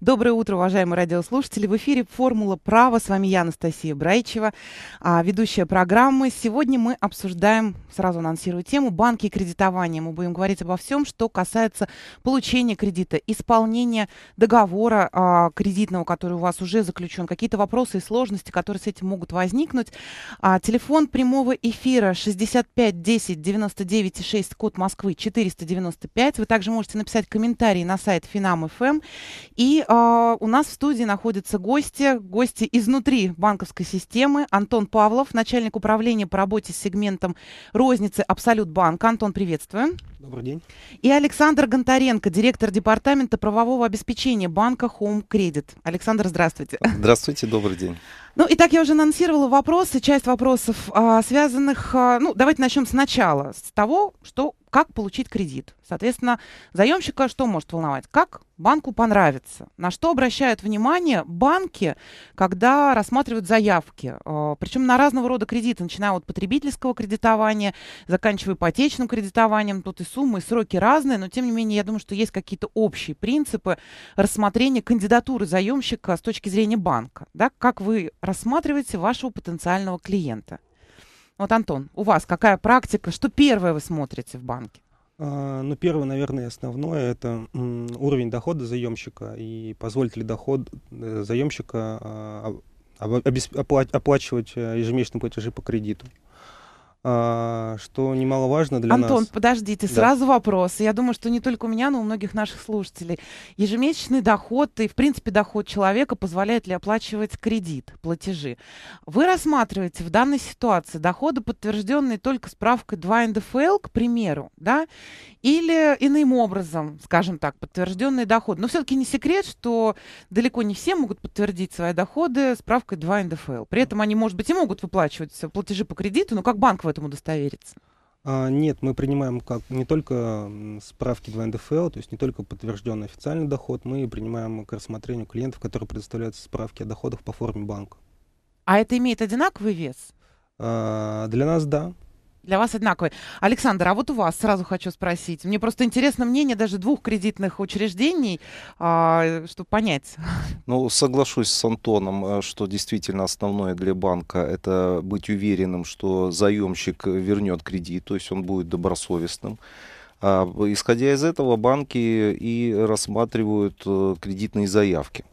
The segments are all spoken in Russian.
Доброе утро, уважаемые радиослушатели. В эфире «Формула права». С вами я, Анастасия Брайчева, а, ведущая программы. Сегодня мы обсуждаем, сразу анонсирую тему, банки и кредитование. Мы будем говорить обо всем, что касается получения кредита, исполнения договора а, кредитного, который у вас уже заключен, какие-то вопросы и сложности, которые с этим могут возникнуть. А, телефон прямого эфира 65 10 99 6, код Москвы 495. Вы также можете написать комментарии на сайт Finam.fm и а, у нас в студии находятся гости, гости изнутри банковской системы. Антон Павлов, начальник управления по работе с сегментом розницы Абсолют Банк. Антон, приветствую. Добрый день. И Александр Гонтаренко, директор департамента правового обеспечения банка Home Credit. Александр, здравствуйте. Здравствуйте, добрый день. Ну, и так я уже анонсировала вопросы, часть вопросов, а, связанных... А, ну, давайте начнем сначала, с того, что как получить кредит. Соответственно, заемщика что может волновать? Как банку понравится? На что обращают внимание банки, когда рассматривают заявки? Э, Причем на разного рода кредиты, начиная от потребительского кредитования, заканчивая ипотечным кредитованием. Тут и суммы, и сроки разные, но тем не менее я думаю, что есть какие-то общие принципы рассмотрения кандидатуры заемщика с точки зрения банка. Да? Как вы рассматриваете вашего потенциального клиента? Вот, Антон, у вас какая практика? Что первое вы смотрите в банке? А, ну, первое, наверное, основное – это уровень дохода заемщика и позволит ли доход э, заемщика а, а, оплачивать э, ежемесячные платежи по кредиту. А, что немаловажно для Антон, нас. Антон, подождите, да. сразу вопрос. Я думаю, что не только у меня, но у многих наших слушателей. Ежемесячный доход и, в принципе, доход человека позволяет ли оплачивать кредит, платежи. Вы рассматриваете в данной ситуации доходы, подтвержденные только справкой 2 НДФЛ, к примеру, да, или иным образом, скажем так, подтвержденные доходы. Но все-таки не секрет, что далеко не все могут подтвердить свои доходы справкой 2 НДФЛ. При этом они, может быть, и могут выплачивать платежи по кредиту, но как банк в этом удостовериться? А, нет, мы принимаем как не только справки 2 НДФЛ, то есть не только подтвержденный официальный доход, мы принимаем к рассмотрению клиентов, которые предоставляют справки о доходах по форме банка. А это имеет одинаковый вес? А, для нас да для вас одинаковые. Александр, а вот у вас сразу хочу спросить. Мне просто интересно мнение даже двух кредитных учреждений, а, чтобы понять. Ну, соглашусь с Антоном, э, что действительно основное для банка это быть уверенным, что заемщик вернет кредит, то есть он будет добросовестным. А, исходя из этого, банки и рассматривают э, кредитные заявки.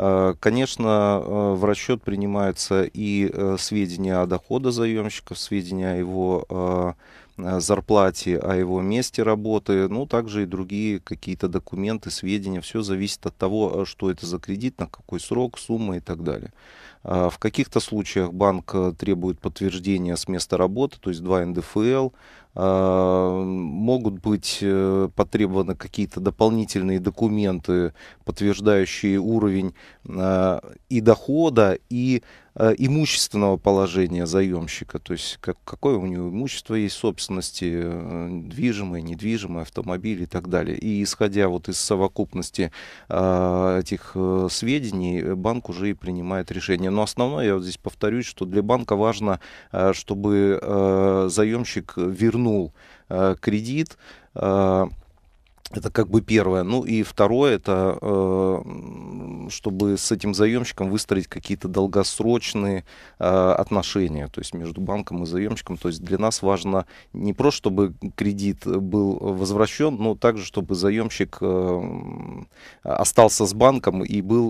Э, конечно, э, в расчет принимаются и э, сведения о доходе заемщика, сведения о его зарплате, о его месте работы, ну, также и другие какие-то документы, сведения. Все зависит от того, что это за кредит, на какой срок, сумма и так далее. А, в каких-то случаях банк э, требует подтверждения с места работы, то есть 2 НДФЛ. А, могут быть э, потребованы какие-то дополнительные документы, подтверждающие уровень а, и дохода, и Э, имущественного положения заемщика, то есть как, какое у него имущество есть, собственности, э, движимое, недвижимое, автомобили и так далее. И исходя вот из совокупности э, этих э, сведений, э, банк уже и принимает решение. Но основное, я вот здесь повторюсь, что для банка важно, э, чтобы э, заемщик вернул э, кредит, э, это как бы первое. Ну и второе, это э, чтобы с этим заемщиком выстроить какие-то долгосрочные э, отношения, то есть между банком и заемщиком. То есть для нас важно не просто, чтобы кредит был возвращен, но также, чтобы заемщик э, остался с банком и был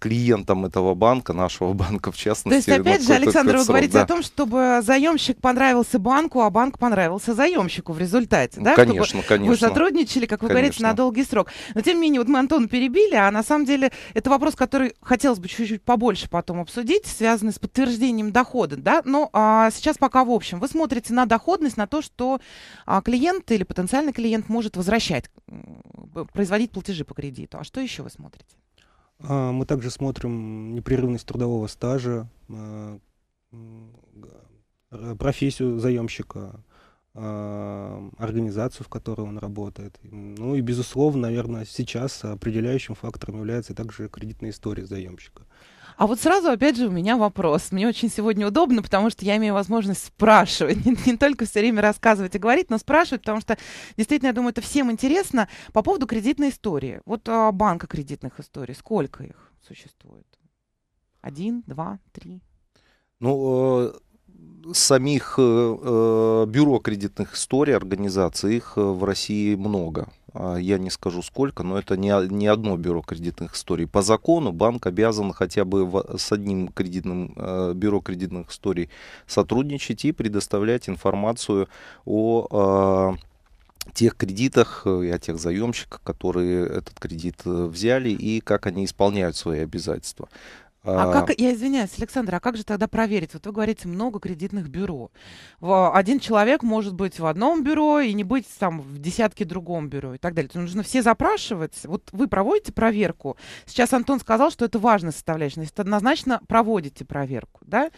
клиентом этого банка, нашего банка в частности. То есть опять же, Александр, вы говорите да. о том, чтобы заемщик понравился банку, а банк понравился заемщику в результате, да? Конечно, ну, чтобы конечно. Вы сотрудничали увеличили, как вы Конечно. говорите, на долгий срок. Но тем не менее, вот мы Антона перебили, а на самом деле это вопрос, который хотелось бы чуть-чуть побольше потом обсудить, связанный с подтверждением дохода, да? Но а, сейчас пока в общем. Вы смотрите на доходность, на то, что а, клиент или потенциальный клиент может возвращать, производить платежи по кредиту. А что еще вы смотрите? А, мы также смотрим непрерывность трудового стажа, а, профессию заемщика, а, организацию, в которой он работает. Ну и, безусловно, наверное, сейчас определяющим фактором является также кредитная история заемщика. А вот сразу, опять же, у меня вопрос. Мне очень сегодня удобно, потому что я имею возможность спрашивать. Не, не только все время рассказывать и говорить, но спрашивать, потому что действительно, я думаю, это всем интересно. По поводу кредитной истории. Вот а, банка кредитных историй. Сколько их существует? Один, два, три? Ну, э, самих э, э, бюро кредитных историй, организаций, их э, в России много. А я не скажу сколько, но это не, не одно бюро кредитных историй. По закону банк обязан хотя бы в, с одним кредитным э, бюро кредитных историй сотрудничать и предоставлять информацию о э, тех кредитах э, и о тех заемщиках, которые этот кредит взяли и как они исполняют свои обязательства. А, а как, я извиняюсь, Александр, а как же тогда проверить? Вот вы говорите, много кредитных бюро. Один человек может быть в одном бюро и не быть там в десятке другом бюро и так далее. То нужно все запрашивать. Вот вы проводите проверку. Сейчас Антон сказал, что это важная составляющая. Значит, однозначно проводите проверку, да?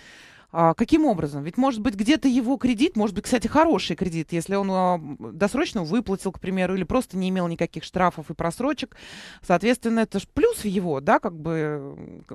А, каким образом? Ведь, может быть, где-то его кредит, может быть, кстати, хороший кредит, если он а, досрочно выплатил, к примеру, или просто не имел никаких штрафов и просрочек, соответственно, это же плюс в его, да, как бы э,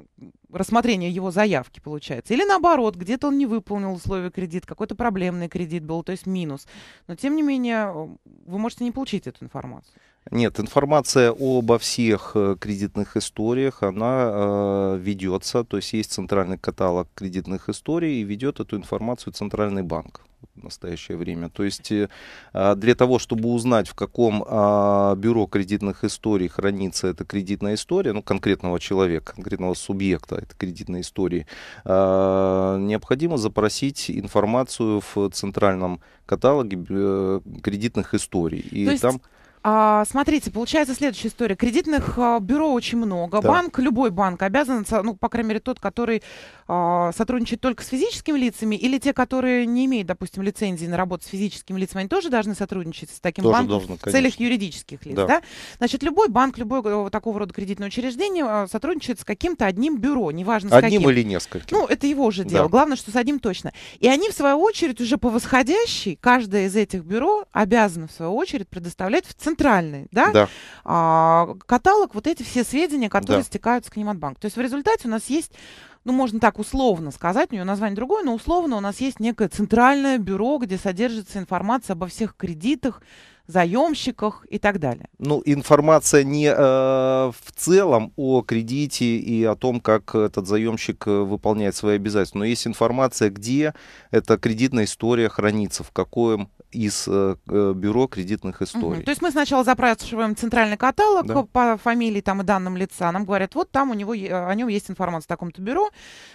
рассмотрение его заявки получается. Или наоборот, где-то он не выполнил условия кредит, какой-то проблемный кредит был, то есть минус. Но, тем не менее, э, вы можете не получить эту информацию. Нет, информация обо всех э, кредитных историях, она э, ведется, то есть есть центральный каталог кредитных историй и ведет эту информацию Центральный банк в настоящее время. То есть э, а, для того, чтобы узнать, в каком э, бюро кредитных историй хранится эта кредитная история, ну, конкретного человека, конкретного субъекта этой кредитной истории, э, необходимо запросить информацию в центральном каталоге э, кредитных историй. И То есть... там а, смотрите, получается следующая история. Кредитных а, бюро очень много. Да. Банк, любой банк обязан, ну, по крайней мере, тот, который а, сотрудничает только с физическими лицами, или те, которые не имеют, допустим, лицензии на работу с физическими лицами, они тоже должны сотрудничать с таким тоже банком должен, в целях юридических лиц, да. да? Значит, любой банк, любое э, такого рода кредитное учреждение сотрудничает с каким-то одним бюро, неважно одним с каким. Одним или нескольким. Ну, это его же дело. Да. Главное, что с одним точно. И они, в свою очередь, уже по восходящей, каждое из этих бюро обязано, в свою очередь, предоставлять в центр центральный, да? Да. А, каталог, вот эти все сведения, которые да. стекаются к ним от банка. То есть в результате у нас есть ну, можно так условно сказать, у нее название другое, но условно у нас есть некое центральное бюро, где содержится информация обо всех кредитах, заемщиках и так далее. Ну, информация не э, в целом о кредите и о том, как этот заемщик э, выполняет свои обязательства, но есть информация, где эта кредитная история хранится, в каком из э, э, бюро кредитных историй. Угу. То есть мы сначала запрашиваем центральный каталог да. по фамилии там, и данным лица. Нам говорят, вот там у него о нем есть информация в таком-то бюро.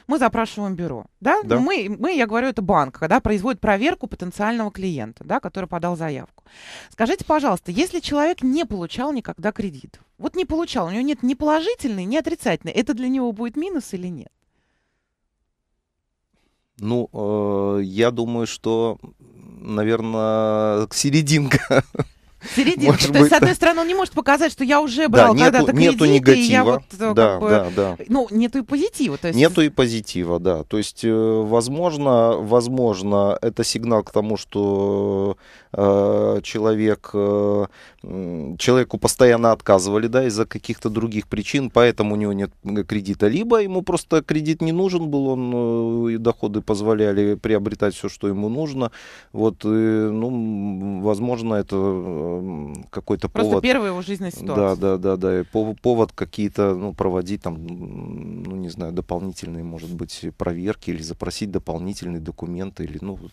Мы запрашиваем бюро. Да? Да. Мы, мы, я говорю, это банк, когда производит проверку потенциального клиента, да, который подал заявку. Скажите, пожалуйста, если человек не получал никогда кредит, вот не получал, у него нет ни положительный, ни отрицательный, это для него будет минус или нет? Ну, э, я думаю, что наверное, серединка. Серединка. Может То быть, есть, с одной стороны, он не может показать, что я уже брал да, когда-то кредит, нету негатива, и я вот э, да, как бы, да, да. Ну, нету и позитива. То есть... Нету и позитива, да. То есть, э, возможно, возможно, это сигнал к тому, что Э, человек, э, человеку постоянно отказывали, да, из-за каких-то других причин, поэтому у него нет кредита, либо ему просто кредит не нужен был, он э, и доходы позволяли приобретать все, что ему нужно, вот, и, ну, возможно, это какой-то повод. Просто первая его жизненная ситуация. Да, да, да, да, и повод какие-то, ну, проводить там, ну, не знаю, дополнительные, может быть, проверки или запросить дополнительные документы или, ну, вот,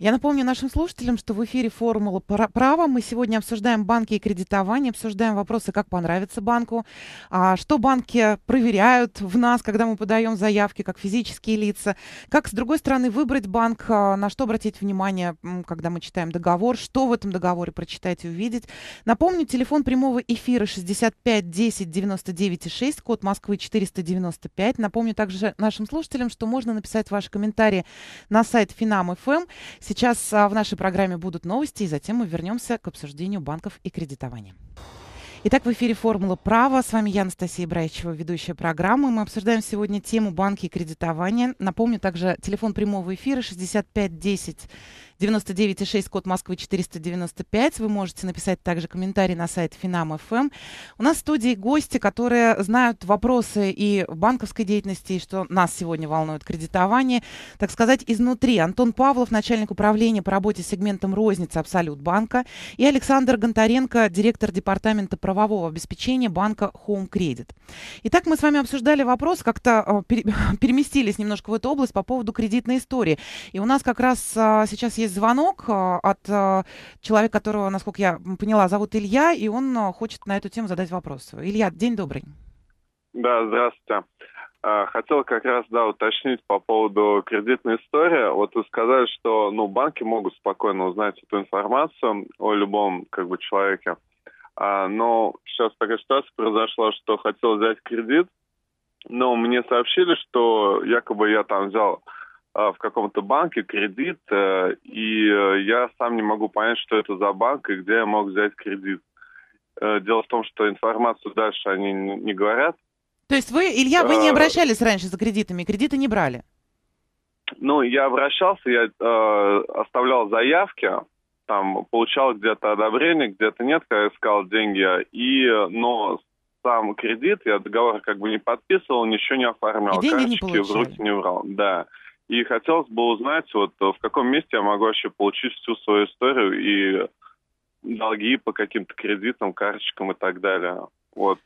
я напомню нашим слушателям, что в эфире «Формула права» мы сегодня обсуждаем банки и кредитование, обсуждаем вопросы, как понравится банку, а, что банки проверяют в нас, когда мы подаем заявки, как физические лица, как, с другой стороны, выбрать банк, а, на что обратить внимание, когда мы читаем договор, что в этом договоре прочитать и увидеть. Напомню, телефон прямого эфира 65 10 99 6, код Москвы 495. Напомню также нашим слушателям, что можно написать ваши комментарии на сайт Finam.fm. Сейчас а, в нашей программе будут новости, и затем мы вернемся к обсуждению банков и кредитования. Итак, в эфире «Формула права». С вами я, Анастасия Браичева, ведущая программы. Мы обсуждаем сегодня тему банки и кредитования. Напомню также телефон прямого эфира 65 10 99,6, код Москвы 495. Вы можете написать также комментарий на сайт финам.фм. У нас в студии гости, которые знают вопросы и банковской деятельности, и что нас сегодня волнует кредитование, так сказать, изнутри. Антон Павлов, начальник управления по работе с сегментом розницы Абсолют Банка, и Александр Гонтаренко, директор департамента правового обеспечения банка Home Credit. Итак, мы с вами обсуждали вопрос, как-то э, переместились немножко в эту область по поводу кредитной истории. И у нас как раз а, сейчас есть есть звонок э, от э, человека, которого, насколько я поняла, зовут Илья, и он э, хочет на эту тему задать вопрос. Илья, день добрый. Да, здравствуйте. А, хотел как раз, да, уточнить по поводу кредитной истории. Вот вы сказали, что, ну, банки могут спокойно узнать эту информацию о любом, как бы, человеке. А, но сейчас такая ситуация произошла, что хотел взять кредит, но мне сообщили, что якобы я там взял а, в каком-то банке кредит, э, и э, я сам не могу понять, что это за банк и где я мог взять кредит. Э, дело в том, что информацию дальше они не говорят. То есть вы, Илья, вы не обращались раньше за кредитами, кредиты не брали? Ну, я обращался, я э, оставлял заявки, там получал где-то одобрение, где-то нет, когда искал деньги, и, но сам кредит, я договор как бы не подписывал, ничего не оформлял, и деньги не получали. в руки не брал, да. И хотелось бы узнать, вот э, в каком месте я могу вообще получить всю свою историю и долги по каким-то кредитам, карточкам и так далее. Вот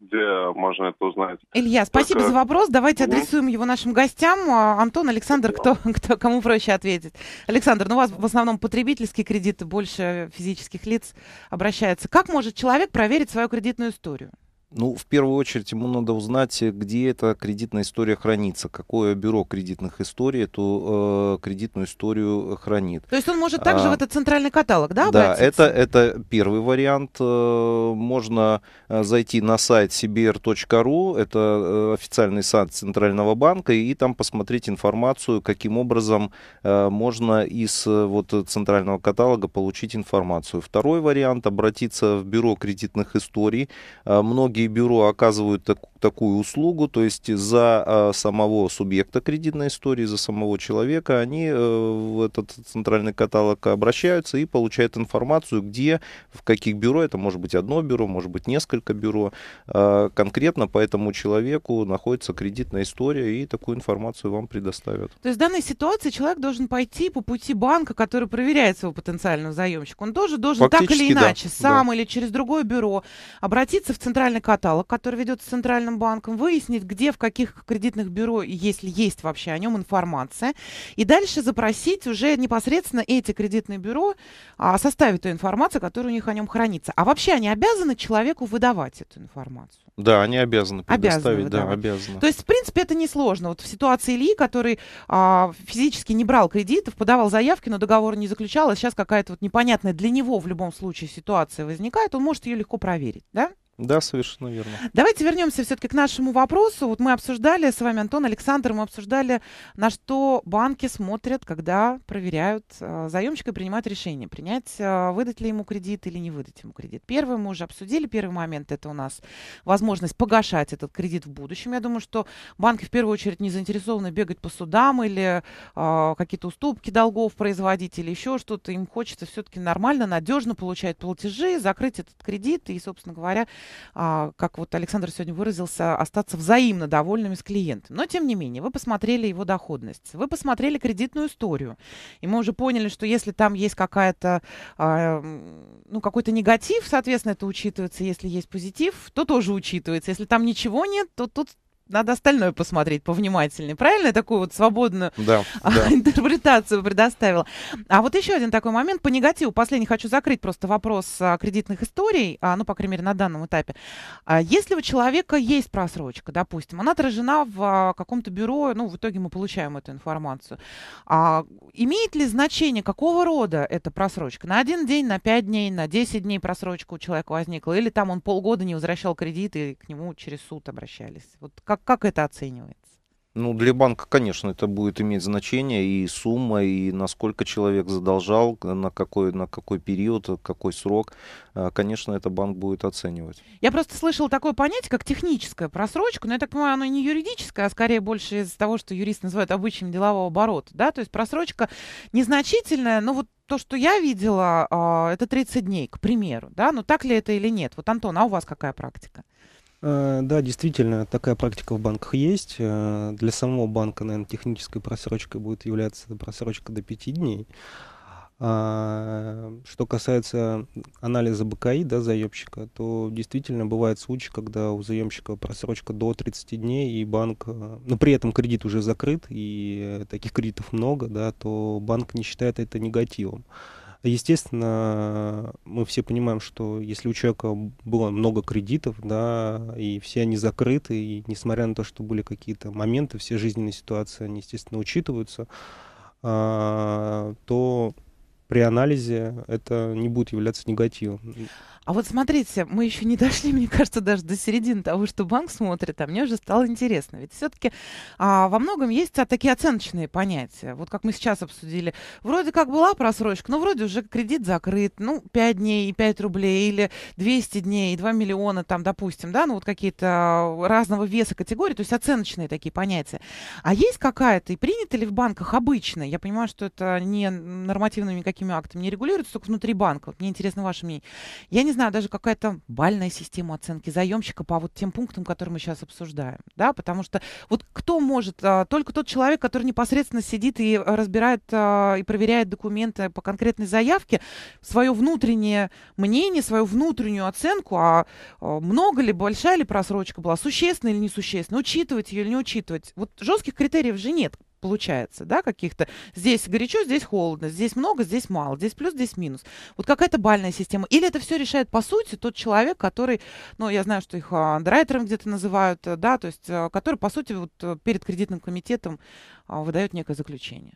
где можно это узнать. Илья, спасибо Только... за вопрос. Давайте адресуем его нашим гостям. А, Антон, Александр, кто, кто кому проще ответить? Александр, ну у вас в основном потребительские кредиты, больше физических лиц обращаются. Как может человек проверить свою кредитную историю? Ну, в первую очередь ему надо узнать, где эта кредитная история хранится, какое бюро кредитных историй эту э, кредитную историю хранит. То есть он может также а, в этот центральный каталог, да, обратиться? Да, это, это первый вариант. Э, можно э, зайти на сайт cbr.ru, это э, официальный сайт Центрального банка, и там посмотреть информацию, каким образом можно из вот центрального каталога получить информацию. Второй вариант — обратиться в бюро кредитных историй. Многие бюро оказывают так такую услугу, то есть за а, самого субъекта кредитной истории, за самого человека, они э, в этот центральный каталог обращаются и получают информацию, где, в каких бюро, это может быть одно бюро, может быть несколько бюро, а, конкретно по этому человеку находится кредитная история, и такую информацию вам предоставят. То есть в данной ситуации человек должен пойти по пути банка, который проверяет своего потенциального заемщика. Он тоже должен Фактически, так или иначе, да, сам да. или через другое бюро обратиться в центральный каталог, который ведет в центральном Центральным банком, выяснить, где, в каких кредитных бюро, если есть вообще о нем информация, и дальше запросить уже непосредственно эти кредитные бюро а, составить ту информацию, которая у них о нем хранится. А вообще они обязаны человеку выдавать эту информацию? Да, они обязаны предоставить, обязаны, да, обязаны. То есть, в принципе, это несложно. Вот в ситуации Ильи, который а, физически не брал кредитов, подавал заявки, но договор не заключал, а сейчас какая-то вот непонятная для него в любом случае ситуация возникает, он может ее легко проверить, да? Да, совершенно верно. Давайте вернемся все-таки к нашему вопросу. Вот мы обсуждали с вами, Антон, Александр, мы обсуждали, на что банки смотрят, когда проверяют э, заемщика и принимают решение, принять, э, выдать ли ему кредит или не выдать ему кредит. Первый мы уже обсудили, первый момент это у нас возможность погашать этот кредит в будущем. Я думаю, что банки в первую очередь не заинтересованы бегать по судам или э, какие-то уступки долгов производить или еще что-то. Им хочется все-таки нормально, надежно получать платежи, закрыть этот кредит и, собственно говоря, а, как вот Александр сегодня выразился, остаться взаимно довольными с клиентом. Но, тем не менее, вы посмотрели его доходность, вы посмотрели кредитную историю, и мы уже поняли, что если там есть какая-то, а, ну, какой-то негатив, соответственно, это учитывается, если есть позитив, то тоже учитывается. Если там ничего нет, то тут надо остальное посмотреть повнимательнее. Правильно я такую вот свободную да, да. интерпретацию предоставила? А вот еще один такой момент по негативу. Последний хочу закрыть просто вопрос кредитных историй, а, ну, по крайней мере, на данном этапе. А если у человека есть просрочка, допустим, она отражена в а, каком-то бюро, ну, в итоге мы получаем эту информацию. А имеет ли значение, какого рода эта просрочка? На один день, на пять дней, на десять дней просрочка у человека возникла? Или там он полгода не возвращал кредит, и к нему через суд обращались? Вот как как, как это оценивается? Ну, для банка, конечно, это будет иметь значение и сумма, и насколько человек задолжал, на какой, на какой период, э, какой срок. Э, конечно, это банк будет оценивать. Я просто слышала такое понятие, как техническая просрочка, но я так понимаю, оно не юридическое, а скорее больше из того, что юрист называют обычным делового оборота. Да? То есть просрочка незначительная, но вот то, что я видела, а, это 30 дней, к примеру. Да? Но так ли это или нет? Вот, Антон, а у вас какая практика? Э, да, действительно, такая практика в банках есть. Э, для самого банка, наверное, технической просрочкой будет являться просрочка до 5 дней. А, что касается анализа БКИ да, заемщика, то действительно бывают случаи, когда у заемщика просрочка до 30 дней, и банк, э, но при этом кредит уже закрыт, и таких кредитов много, да, то банк не считает это негативом. Естественно, мы все понимаем, что если у человека было много кредитов, да, и все они закрыты, и несмотря на то, что были какие-то моменты, все жизненные ситуации, они, естественно, учитываются, а, то при анализе это не будет являться негативом. А вот смотрите, мы еще не дошли, мне кажется, даже до середины того, что банк смотрит, а мне уже стало интересно. Ведь все-таки а, во многом есть а, такие оценочные понятия. Вот как мы сейчас обсудили, вроде как была просрочка, но вроде уже кредит закрыт, ну, 5 дней и 5 рублей, или 200 дней и 2 миллиона, там, допустим, да, ну, вот какие-то а, разного веса категории, то есть оценочные такие понятия. А есть какая-то, и принято ли в банках обычно? Я понимаю, что это не нормативными какими такими актами не регулируется, только внутри банка. мне интересно ваше мнение. Я не знаю, даже какая-то бальная система оценки заемщика по вот тем пунктам, которые мы сейчас обсуждаем. Да? Потому что вот кто может? А, только тот человек, который непосредственно сидит и а, разбирает а, и проверяет документы по конкретной заявке, свое внутреннее мнение, свою внутреннюю оценку, а много ли, большая ли просрочка была, существенная или несущественная, учитывать ее или не учитывать. Вот жестких критериев же нет получается, да, каких-то. Здесь горячо, здесь холодно, здесь много, здесь мало, здесь плюс, здесь минус. Вот какая-то бальная система. Или это все решает, по сути, тот человек, который, ну, я знаю, что их андеррайтером где-то называют, э, да, то есть э, который, по сути, вот э, перед кредитным комитетом а, выдает некое заключение.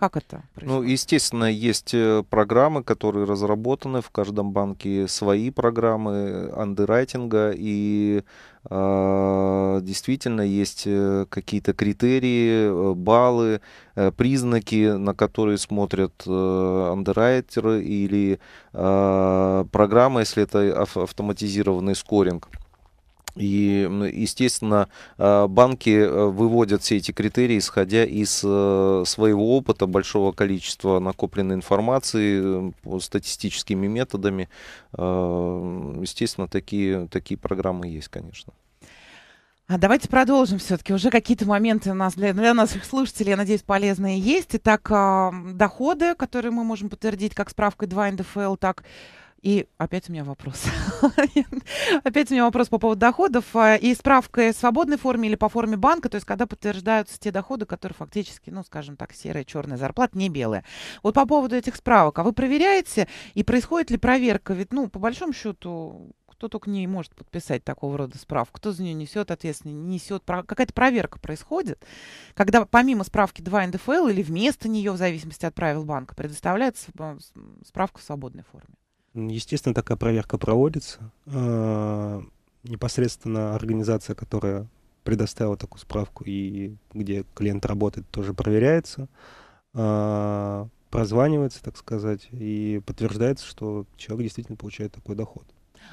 Как это ну, происходит? Ну, естественно, есть э, программы, которые разработаны, в каждом банке свои программы э, андеррайтинга, и э, действительно есть э, какие-то критерии, баллы, признаки, на которые смотрят э, андеррайтеры или э, программа, если это автоматизированный скоринг. И, естественно, а, банки э, выводят все эти критерии, исходя из э, своего опыта, большого количества накопленной информации, э, статистическими методами. А, естественно, такие, такие программы есть, конечно. А давайте продолжим все-таки. Уже какие-то моменты у нас для, для наших слушателей, я надеюсь, полезные есть. Итак, а, доходы, которые мы можем подтвердить как справкой 2 НДФЛ, так и опять у меня вопрос. опять у меня вопрос по поводу доходов. А, и справка в свободной форме или по форме банка, то есть когда подтверждаются те доходы, которые фактически, ну, скажем так, серая, черная зарплата, не белая. Вот по поводу этих справок. А вы проверяете и происходит ли проверка? Ведь, ну, по большому счету, кто только не может подписать такого рода справку, кто за нее несет ответственность, несет. Какая-то проверка происходит, когда помимо справки 2 НДФЛ или вместо нее, в зависимости от правил банка, предоставляется э, справка в свободной форме. Естественно, такая проверка проводится. А, непосредственно организация, которая предоставила такую справку и где клиент работает, тоже проверяется, а, прозванивается, так сказать, и подтверждается, что человек действительно получает такой доход.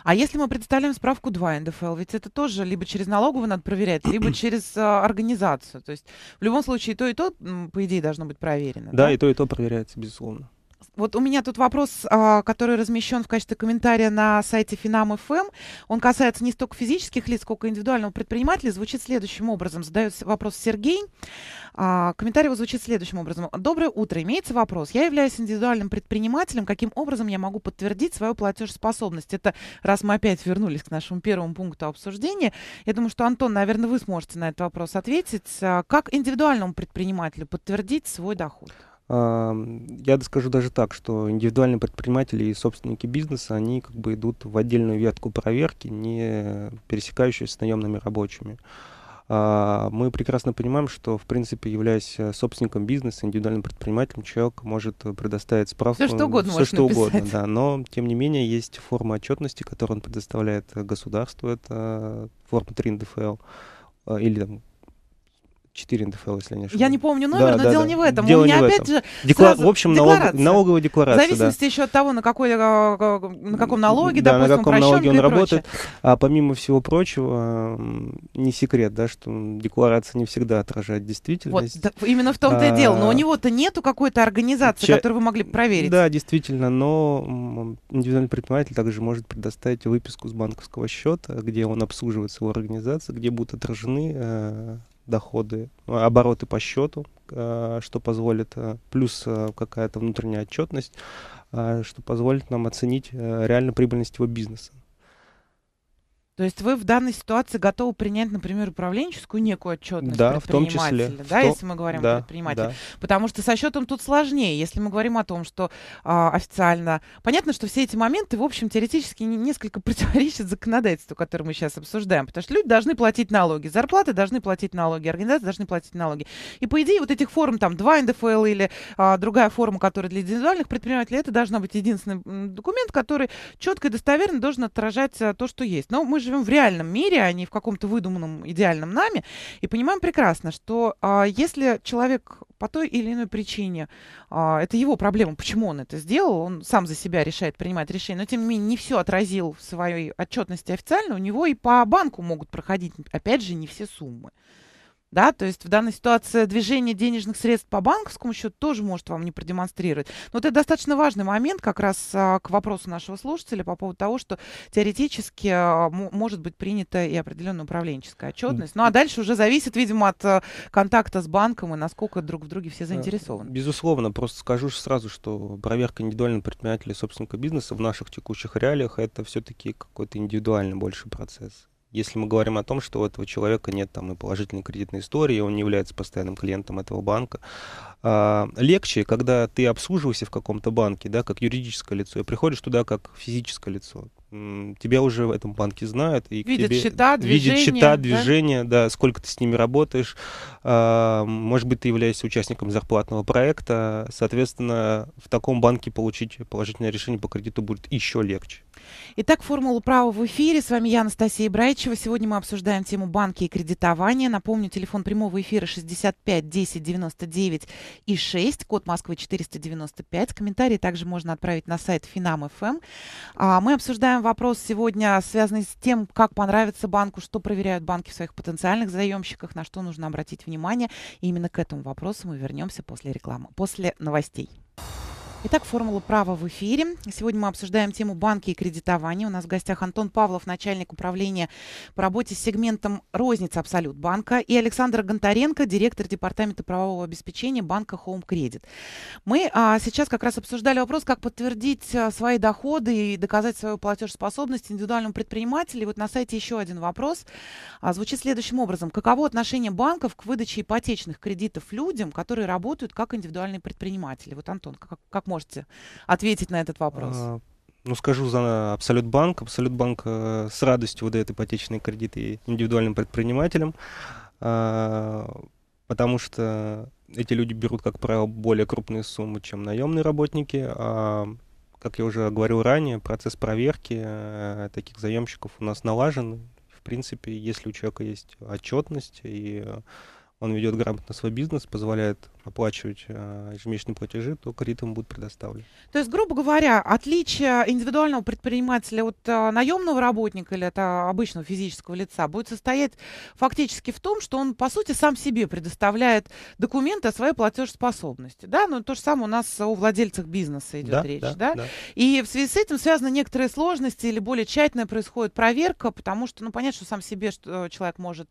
А если мы представляем справку 2 НДФЛ, ведь это тоже либо через налоговую надо проверять, либо через э, организацию. То есть в любом случае то и то, по идее, должно быть проверено. Да, да? и то и то проверяется, безусловно вот у меня тут вопрос, а, который размещен в качестве комментария на сайте Финам.ФМ. Эм. Он касается не столько физических лиц, сколько индивидуального предпринимателя. Звучит следующим образом. Задает вопрос Сергей. А, комментарий его звучит следующим образом. Доброе утро. Имеется вопрос. Я являюсь индивидуальным предпринимателем. Каким образом я могу подтвердить свою платежеспособность? Это раз мы опять вернулись к нашему первому пункту обсуждения. Я думаю, что, Антон, наверное, вы сможете на этот вопрос ответить. А, как индивидуальному предпринимателю подтвердить свой доход? Я скажу даже так, что индивидуальные предприниматели и собственники бизнеса, они как бы идут в отдельную ветку проверки, не пересекающуюся с наемными рабочими. А, мы прекрасно понимаем, что, в принципе, являясь э, собственником бизнеса, индивидуальным предпринимателем, человек может предоставить справку. Все что угодно. Все что написать. угодно, да. Но, тем не менее, есть форма отчетности, которую он предоставляет э, государству, это э, форма 3 НДФЛ или там, 4 НДФЛ, если не ошибаюсь. Я не помню номер, да, но да, дело да. не в этом. Дело не опять в этом. же Декла... В общем, налог... налоговая декларация. В зависимости да. еще от того, на, какой, э, на каком налоге, да, допустим, на каком налоге он работает. А помимо всего прочего, не секрет, да, что декларация не всегда отражает действительность. Вот, да, именно в том-то а... и дело. Но у а, него-то нету какой-то организации, Ча... которую вы могли бы проверить. Да, действительно, но индивидуальный предприниматель также может предоставить выписку с банковского счета, где он обслуживает свою организацию, где будут отражены э, доходы, ну, обороты по счету, э, что позволит, э, плюс э, какая-то внутренняя отчетность, что позволит нам оценить реально прибыльность его бизнеса. То есть вы в данной ситуации готовы принять, например, управленческую некую отчетность да, предпринимателя, в том числе. да, в если мы говорим да, о предпринимателе. Да. Потому что со счетом тут сложнее, если мы говорим о том, что э, официально... Понятно, что все эти моменты, в общем, теоретически несколько противоречат законодательству, которое мы сейчас обсуждаем, потому что люди должны платить налоги, зарплаты должны платить налоги, организации должны платить налоги. И, по идее, вот этих форм, там, 2 НДФЛ или э, другая форма, которая для индивидуальных предпринимателей, это должна быть единственный документ, который четко и достоверно должен отражать э, то, что есть. Но мы же живем в реальном мире, а не в каком-то выдуманном идеальном нами, и понимаем прекрасно, что а, если человек по той или иной причине, а, это его проблема, почему он это сделал, он сам за себя решает принимать решение, но тем не менее не все отразил в своей отчетности официально, у него и по банку могут проходить, опять же, не все суммы. Да, то есть в данной ситуации движение денежных средств по банковскому счету тоже может вам не продемонстрировать. Но вот это достаточно важный момент как раз а, к вопросу нашего слушателя по поводу того, что теоретически а, может быть принята и определенная управленческая отчетность. Ну а дальше уже зависит, видимо, от а, контакта с банком и насколько друг в друге все э, заинтересованы. Безусловно, просто скажу сразу, что проверка индивидуального предпринимателя и собственника бизнеса в наших текущих реалиях это все-таки какой-то индивидуальный больше процесс если мы говорим о том, что у этого человека нет там и положительной кредитной истории, он не является постоянным клиентом этого банка, а, легче, когда ты обслуживаешься в каком-то банке, да, как юридическое лицо, и приходишь туда как физическое лицо. Тебя уже в этом банке знают. И видят тебе, счета, движения. Видят счета, движения, да, сколько ты с ними работаешь. А, может быть, ты являешься участником зарплатного проекта. Соответственно, в таком банке получить положительное решение по кредиту будет еще легче. Итак, «Формула права» в эфире. С вами я, Анастасия Браичева. Сегодня мы обсуждаем тему банки и кредитования. Напомню, телефон прямого эфира 65 10 99 и 6, код Москвы 495. Комментарии также можно отправить на сайт Finam.fm. Эм. А мы обсуждаем вопрос сегодня, связанный с тем, как понравится банку, что проверяют банки в своих потенциальных заемщиках, на что нужно обратить внимание. И именно к этому вопросу мы вернемся после рекламы, после новостей. Итак, формула права в эфире. Сегодня мы обсуждаем тему банки и кредитования. У нас в гостях Антон Павлов, начальник управления по работе с сегментом розница Абсолют банка и Александр Гонтаренко, директор департамента правового обеспечения банка Home Credit. Мы а, сейчас как раз обсуждали вопрос, как подтвердить а, свои доходы и доказать свою платежеспособность индивидуальному предпринимателю. И вот на сайте еще один вопрос. А, звучит следующим образом. Каково отношение банков к выдаче ипотечных кредитов людям, которые работают как индивидуальные предприниматели? Вот, Антон, как, как можете ответить на этот вопрос? А, ну, скажу за Абсолютбанк. Абсолютбанк э, с радостью выдает ипотечные кредиты индивидуальным предпринимателям, э, потому что эти люди берут, как правило, более крупные суммы, чем наемные работники, а как я уже говорил ранее, процесс проверки э, таких заемщиков у нас налажен. В принципе, если у человека есть отчетность и э, он ведет грамотно свой бизнес, позволяет оплачивать э, ежемесячные платежи, то кредит ему будет предоставлен. То есть, грубо говоря, отличие индивидуального предпринимателя от э, наемного работника или от э, обычного физического лица будет состоять фактически в том, что он, по сути, сам себе предоставляет документы о своей платежеспособности. Да? Ну, то же самое у нас о владельцах бизнеса идет да, речь. Да, да? Да. И в связи с этим связаны некоторые сложности или более тщательная происходит проверка, потому что, ну, понятно, что сам себе что э, человек может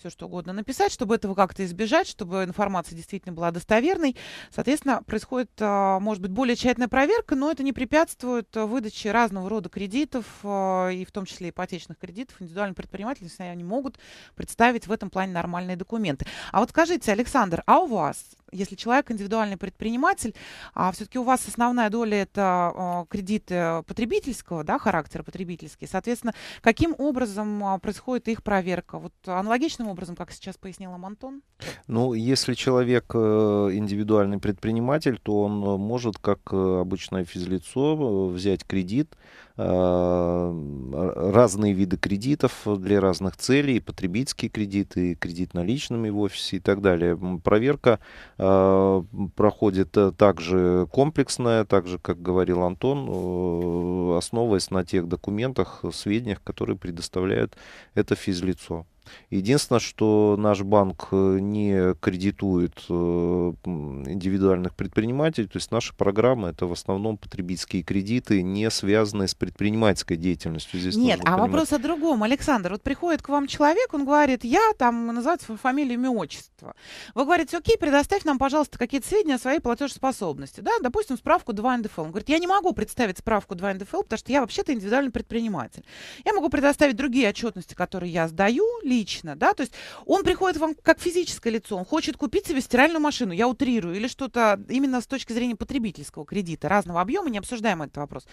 все что угодно написать, чтобы этого как-то избежать, чтобы информация действительно была достоверной. Соответственно, происходит, а, может быть, более тщательная проверка, но это не препятствует а, выдаче разного рода кредитов, а, и в том числе ипотечных кредитов индивидуальные предприниматели если они могут представить в этом плане нормальные документы. А вот скажите, Александр, а у вас если человек индивидуальный предприниматель, а все-таки у вас основная доля это а, кредиты потребительского да, характера, потребительские, соответственно, каким образом а, происходит их проверка? Вот аналогичным образом, как сейчас пояснил нам Антон? Ну, если человек э, индивидуальный предприниматель, то он э, может, как э, обычное физлицо, взять кредит, Э, разные виды кредитов для разных целей, потребительские кредиты, кредит наличными в офисе и так далее. Проверка э, проходит э, также комплексная, также, как говорил Антон, основываясь на тех документах, сведениях, которые предоставляет это физлицо. Единственное, что наш банк э, не кредитует э, индивидуальных предпринимателей, то есть наши программы это в основном потребительские кредиты, не связанные с предпринимательской деятельностью. Здесь Нет, а понимать. вопрос о другом. Александр, вот приходит к вам человек, он говорит, я там называю свою фамилию, имя, отчество. Вы говорите, окей, предоставь нам, пожалуйста, какие-то сведения о своей платежеспособности. Да, допустим, справку 2 НДФЛ. Он говорит, я не могу представить справку 2 НДФЛ, потому что я вообще-то индивидуальный предприниматель. Я могу предоставить другие отчетности, которые я сдаю, ли лично, да, то есть он приходит вам как физическое лицо, он хочет купить себе стиральную машину, я утрирую, или что-то именно с точки зрения потребительского кредита разного объема, не обсуждаем этот вопрос.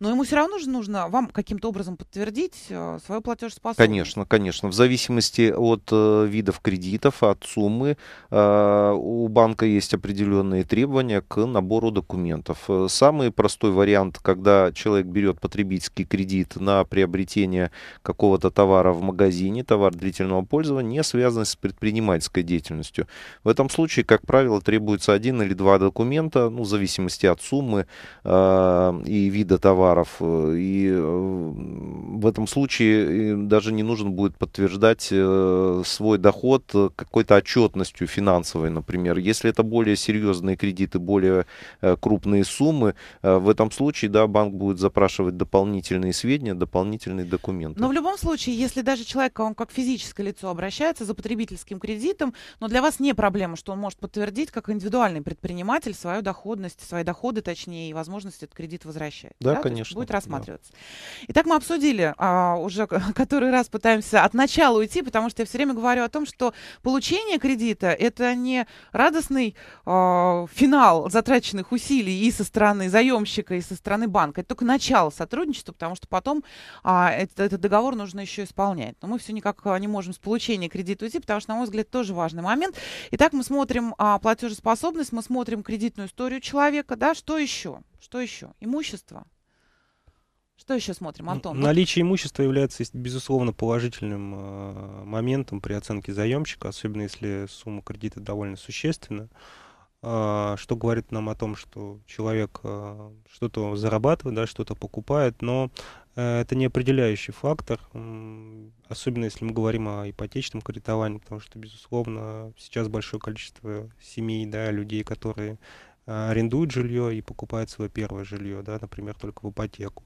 Но ему все равно же нужно вам каким-то образом подтвердить э, свою платежеспособность. Конечно, конечно. В зависимости от э, видов кредитов, от суммы, э, у банка есть определенные требования к набору документов. Э, самый простой вариант, когда человек берет потребительский кредит на приобретение какого-то товара в магазине, товар для длительного пользования, не связанной с предпринимательской деятельностью. В этом случае, как правило, требуется один или два документа, ну, в зависимости от суммы э, и вида товаров. Э, и э, в этом случае э, даже не нужно будет подтверждать э, свой доход э, какой-то отчетностью финансовой, например. Если это более серьезные кредиты, более э, крупные суммы, э, в этом случае, да, банк будет запрашивать дополнительные сведения, дополнительные документы. Но в любом случае, если даже человек, он как физически юридическое лицо обращается за потребительским кредитом, но для вас не проблема, что он может подтвердить как индивидуальный предприниматель свою доходность, свои доходы, точнее, и возможность этот кредит возвращать. Да, да? конечно. Будет рассматриваться. Да. Итак, мы обсудили, а, уже который раз пытаемся от начала уйти, потому что я все время говорю о том, что получение кредита – это не радостный а, финал затраченных усилий и со стороны заемщика, и со стороны банка. Это только начало сотрудничества, потому что потом а, этот, этот договор нужно еще исполнять. Но мы все никак а, не не можем с получения кредита уйти, потому что, на мой взгляд, тоже важный момент. Итак, мы смотрим а, платежеспособность, мы смотрим кредитную историю человека, да, что еще? Что еще? Имущество. Что еще смотрим, Антон? Наличие имущества является, безусловно, положительным э, моментом при оценке заемщика, особенно если сумма кредита довольно существенна. А, что говорит нам о том, что человек а, что-то зарабатывает, да, что-то покупает, но э, это не определяющий фактор, особенно если мы говорим о ипотечном кредитовании, потому что, безусловно, сейчас большое количество семей, да, людей, которые а, арендуют жилье и покупают свое первое жилье, да, например, только в ипотеку.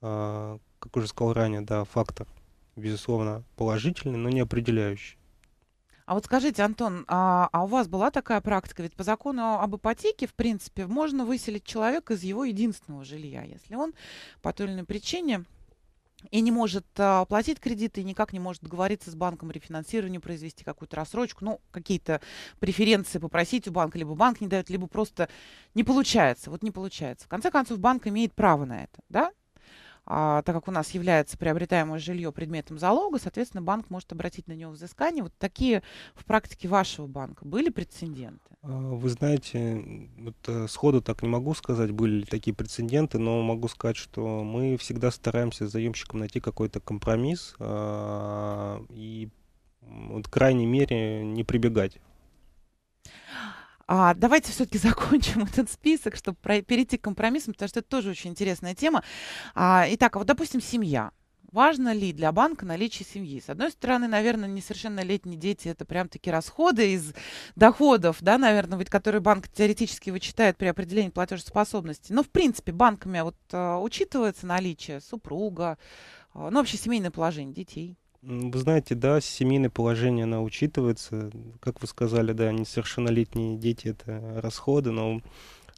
Как уже сказал ранее, да, фактор, безусловно, положительный, но не определяющий. А вот скажите, Антон, а, а у вас была такая практика? Ведь по закону об ипотеке, в принципе, можно выселить человека из его единственного жилья, если он по той или иной причине и не может а, платить кредиты, и никак не может договориться с банком, рефинансирование произвести, какую-то рассрочку, ну, какие-то преференции попросить у банка, либо банк не дает, либо просто не получается, вот не получается. В конце концов, банк имеет право на это, да? А, так как у нас является приобретаемое жилье предметом залога, соответственно, банк может обратить на него взыскание. Вот такие в практике вашего банка были прецеденты? А, вы знаете, вот, э, сходу так не могу сказать, были ли такие прецеденты, но могу сказать, что мы всегда стараемся с заемщиком найти какой-то компромисс а, и вот, крайней мере не прибегать а, давайте все-таки закончим этот список, чтобы про- перейти к компромиссам, потому что это тоже очень интересная тема. А, итак, вот, допустим, семья. Важно ли для банка наличие семьи? С одной стороны, наверное, несовершеннолетние дети это прям такие расходы из доходов, да, наверное, ведь которые банк теоретически вычитает при определении платежеспособности. Но в принципе банками а вот а, учитывается наличие супруга, а, ну вообще семейное положение детей. Вы знаете, да, семейное положение, оно учитывается. Как вы сказали, да, несовершеннолетние дети — это расходы, но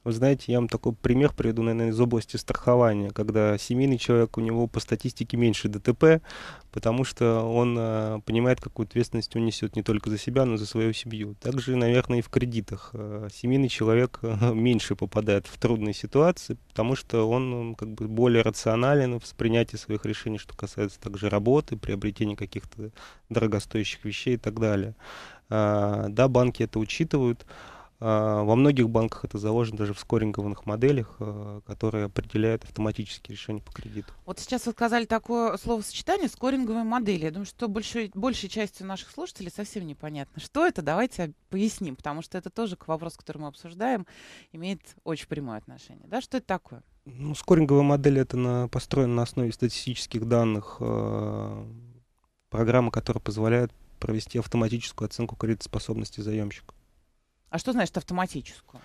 вы знаете, я вам такой пример приведу, наверное, из области страхования, когда семейный человек, у него по статистике меньше ДТП, потому что он э, понимает, какую ответственность он несет не только за себя, но и за свою семью. Также, наверное, и в кредитах. Э, семейный человек э, меньше попадает в трудные ситуации, потому что он как бы более рационален в принятии своих решений, что касается также работы, приобретения каких-то дорогостоящих вещей и так далее. А, да, банки это учитывают, а, во многих банках это заложено даже в скоринговых моделях, э, которые определяют автоматические решения по кредиту. Вот сейчас вы сказали такое словосочетание «скоринговые модели». Я думаю, что большой, большей частью наших слушателей совсем непонятно, что это. Давайте поясним, потому что это тоже к вопросу, который мы обсуждаем, имеет очень прямое отношение. Да, что это такое? Ну, скоринговая модель это на, построена на основе статистических данных э, программа, которая позволяет провести автоматическую оценку кредитоспособности заемщика. А что значит автоматическую?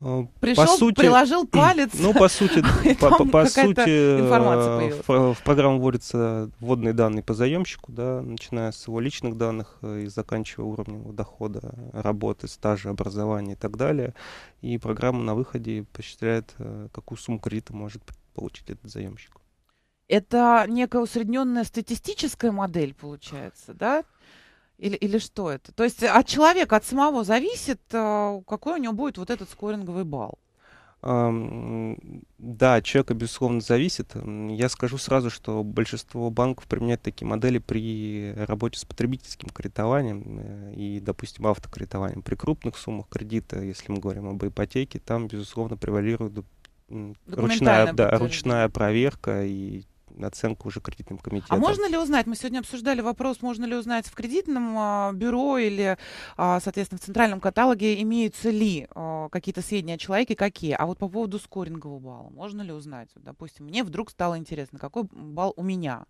Э, Пришел, по сути, приложил палец. Ну, по сути, по, по сути, э, в, в программу вводятся вводные данные по заемщику, да, начиная с его личных данных э, и заканчивая уровнем дохода, работы, стажа, образования и так далее. И программа на выходе посчитает, какую сумму кредита может получить этот заемщик. Это некая усредненная статистическая модель, получается, да? Или, или что это? То есть э, от человека, от самого зависит, э, какой у него будет вот этот скоринговый балл. Да, от человека, безусловно, зависит. Я скажу сразу, что большинство банков применяют такие модели при работе с потребительским кредитованием э, и, допустим, автокредитованием. При крупных суммах кредита, если мы говорим об ипотеке, там, безусловно, превалирует ручная, да, ручная проверка и оценку уже кредитным комитетом. А можно ли узнать, мы сегодня обсуждали вопрос, можно ли узнать в кредитном а, бюро или, а, соответственно, в центральном каталоге имеются ли а, какие-то сведения о человеке, какие? А вот по поводу скорингового балла, можно ли узнать? допустим, мне вдруг стало интересно, какой балл у меня?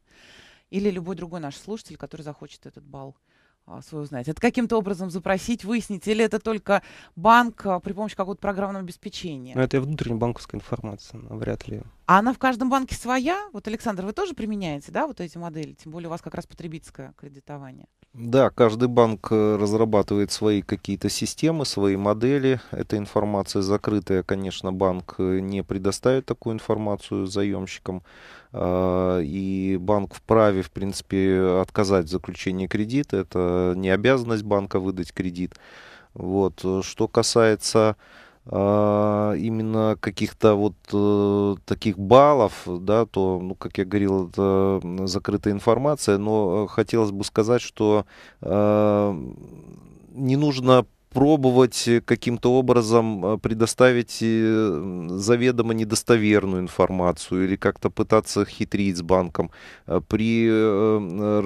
Или любой другой наш слушатель, который захочет этот балл свой узнать. Это каким-то образом запросить, выяснить, или это только банк при помощи какого-то программного обеспечения? Ну, это внутренняя банковская информация, вряд ли а она в каждом банке своя? Вот, Александр, вы тоже применяете, да, вот эти модели? Тем более у вас как раз потребительское кредитование. Да, каждый банк э, разрабатывает свои какие-то системы, свои модели. Эта информация закрытая, конечно, банк э, не предоставит такую информацию заемщикам. А, и банк вправе, в принципе, отказать в заключении кредита. Это не обязанность банка выдать кредит. Вот. Э, что касается а, именно каких-то вот э, таких баллов, да, то, ну, как я говорил, это закрытая информация, но э, хотелось бы сказать, что э, не нужно пробовать э, каким-то образом э, предоставить э, заведомо недостоверную информацию или как-то пытаться хитрить с банком. При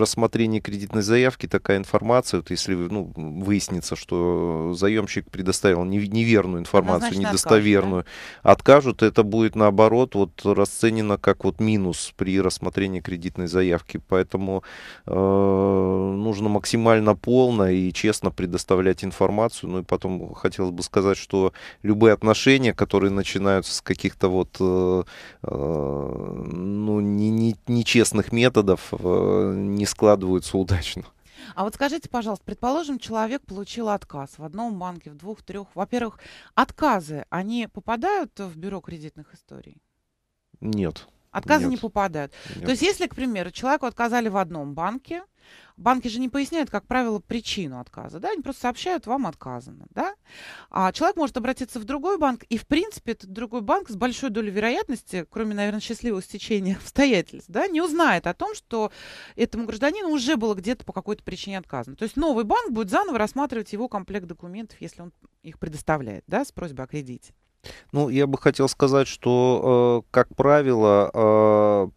рассмотрении кредитной заявки такая информация, вот если ну, выяснится, что заемщик предоставил неверную информацию, Однозначно недостоверную, откажут, да? откажут, это будет наоборот вот расценено как вот минус при рассмотрении кредитной заявки. Поэтому э, нужно максимально полно и честно предоставлять информацию ситуацию. Ну и потом хотелось бы сказать, что любые отношения, которые начинаются с каких-то вот э, э, ну, не, не, нечестных методов, э, не складываются удачно. А вот скажите, пожалуйста, предположим, человек получил отказ в одном банке, в двух, трех. Во-первых, отказы, они попадают в бюро кредитных историй? Нет. Отказы Нет. не попадают. Нет. То есть, если, к примеру, человеку отказали в одном банке, банки же не поясняют, как правило, причину отказа, да, они просто сообщают, вам отказано, да. А человек может обратиться в другой банк, и, в принципе, этот другой банк с большой долей вероятности, кроме, наверное, счастливого стечения обстоятельств, да, не узнает о том, что этому гражданину уже было где-то по какой-то причине отказано. То есть новый банк будет заново рассматривать его комплект документов, если он их предоставляет, да, с просьбой о кредите. Ну, я бы хотел сказать, что, э, как правило, э,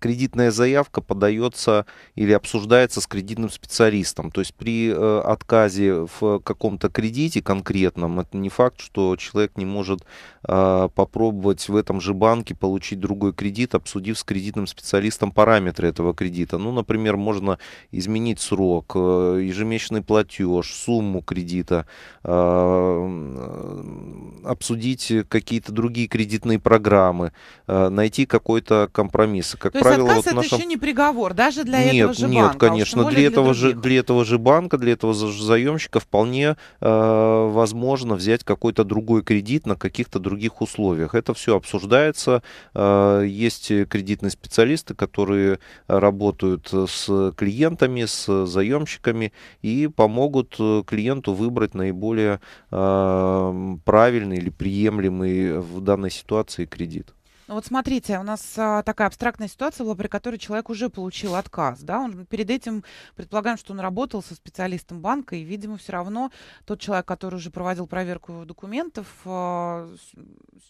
кредитная заявка подается или обсуждается с кредитным специалистом. То есть при э, отказе в каком-то кредите конкретном, это не факт, что человек не может э, попробовать в этом же банке получить другой кредит, обсудив с кредитным специалистом параметры этого кредита. Ну, например, можно изменить срок, э, ежемесячный платеж, сумму кредита, обсудить какие-то другие кредитные программы, найти какой-то компромисс. Как То правило, правило, отказ вот это еще не приговор, даже для нет, этого же нет, банка. Нет, а конечно, для, этого же, для этого же банка, для этого же заемщика вполне э, возможно взять какой-то другой кредит на каких-то других условиях. Это все обсуждается. Э, есть кредитные специалисты, которые работают с клиентами, с заемщиками и помогут э, клиенту выбрать наиболее э, правильный или приемлемый в данной ситуации кредит. Ну вот смотрите, у нас а, такая абстрактная ситуация была, при которой человек уже получил отказ. Да? Он перед этим, предполагаем, что он работал со специалистом банка, и, видимо, все равно тот человек, который уже проводил проверку документов, а,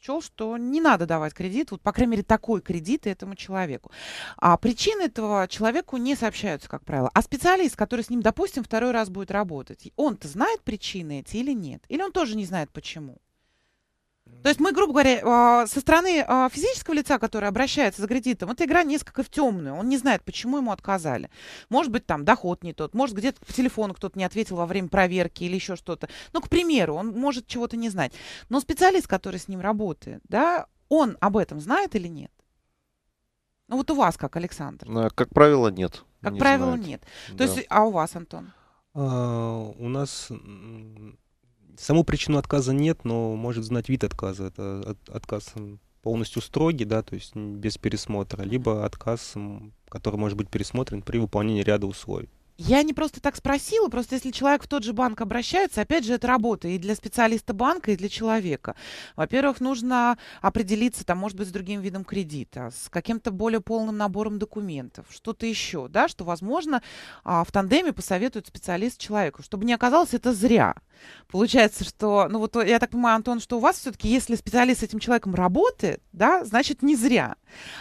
счел, что не надо давать кредит, вот, по крайней мере, такой кредит этому человеку. А причины этого человеку не сообщаются, как правило. А специалист, который с ним, допустим, второй раз будет работать, он-то знает причины эти или нет? Или он тоже не знает, почему? То есть мы, грубо говоря, э, со стороны э, физического лица, который обращается за кредитом, эта игра несколько в темную. Он не знает, почему ему отказали. Может быть, там доход не тот, может, где-то по телефону кто-то не ответил во время проверки или еще что-то. Ну, к примеру, он может чего-то не знать. Но специалист, который с ним работает, да, он об этом знает или нет? Ну, вот у вас как, Александр? Э, как правило, нет. Как не правило, знает. нет. То да. есть, а у вас, Антон? А, у нас Саму причину отказа нет, но может знать вид отказа. Это отказ полностью строгий, да, то есть без пересмотра, либо отказ, который может быть пересмотрен при выполнении ряда условий. Я не просто так спросила, просто если человек в тот же банк обращается, опять же, это работа и для специалиста банка, и для человека. Во-первых, нужно определиться, там, может быть, с другим видом кредита, с каким-то более полным набором документов, что-то еще, да, что, возможно, а, в тандеме посоветует специалист человеку, чтобы не оказалось это зря. Получается, что, ну вот я так понимаю, Антон, что у вас все-таки, если специалист с этим человеком работает, да, значит, не зря.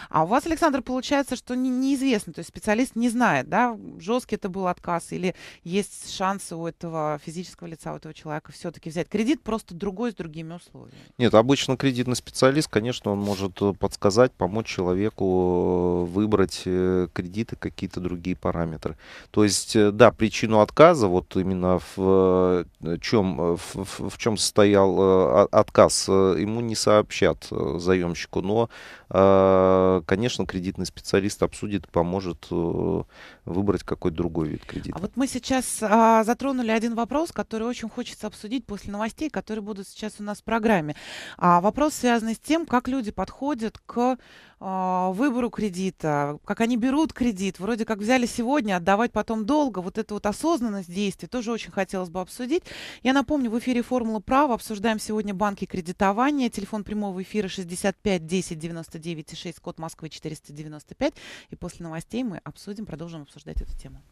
А у вас, Александр, получается, что не, неизвестно, то есть специалист не знает, да, жесткий это был отказ или есть шансы у этого физического лица, у этого человека все-таки взять кредит, просто другой с другими условиями? Нет, обычно кредитный специалист, конечно, он может э, подсказать, помочь человеку э, выбрать э, кредиты, какие-то другие параметры. То есть, да, причину отказа, вот именно в чем, в, в чем состоял а, отказ, ему не сообщат заемщику, но а, конечно, кредитный специалист обсудит, поможет э, выбрать какой-то другой вид кредита. А вот мы сейчас а, затронули один вопрос, который очень хочется обсудить после новостей, которые будут сейчас у нас в программе. А, вопрос связан с тем, как люди подходят к а, выбору кредита, как они берут кредит, вроде как взяли сегодня, отдавать потом долго, вот эта вот осознанность действий тоже очень хотелось бы обсудить. Я напомню, в эфире «Формула права» обсуждаем сегодня банки кредитования, телефон прямого эфира 65 10 99 6, код Москвы 495, и после новостей мы обсудим, продолжим обсуждать эту тему.